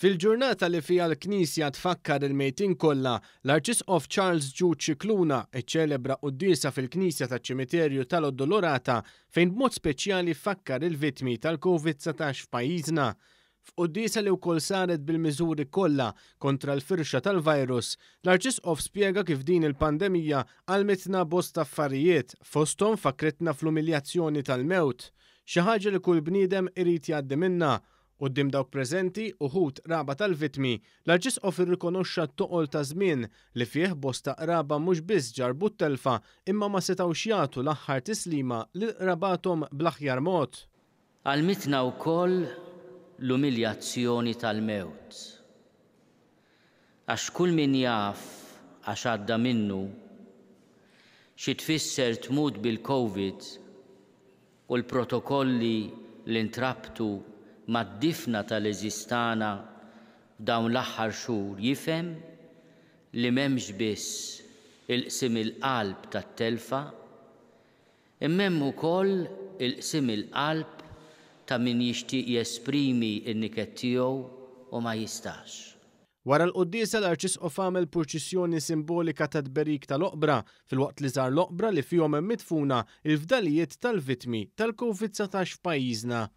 Fil-ġurnata li fija l-Knisja tfakkar il-mejtin kollha, l-Arċisqof Charles Ġu Ċikluna iċċelebra qudiesa fil-Knisja taċ ċimiterju tal-Oddolorata fejn b'mod speċjali fakkar il-vitmi tal-COVID-19 f'pajjiżna. F'qudiesa li wkoll saret bil-miżuri kollha kontra l-firxa tal-virus, l-Arċisqof spjega kif din il-pandemija għalmetna bosta affarijiet fosthom fakretna fl-umiljazzjoni tal-mewt, xi ħaġa li kull bniedem irid jgħaddi minnha d-dim dawk prezenti uħut raba tal-vitmi l-arġis ofir rikonoxxa toqol ta' żmien li fih bosta raba mhux biss ġarbu telfa imma ma setaw xjatu l-aħħar tislima li rabatom bl-aħjar mod. Għal-mitna wkoll l-umiljazzjoni tal-mewt. Għax kull min jaf għax għadda minnu xi tfisser tmut bil-COVID u l-protokolli l-intrabtu mad-difna tal-eżistana dawn l-aħħar xhur jifhem li m'hemmx biss il-qsim il-qalb tat-telfa, imma ukoll il-qsim il-qalb ta' min jixtieq jesprimi n-niket tiegħu u ma jistax. Wara l-qoddisa l-arċisqof għamel purċissjoni simbolika ta' dberik tal-oqbra fil-waqt li zar l-oqbra li fihom mitfuna il-fdalijiet tal-vitmi tal-Covid-19 f'pajjiżna.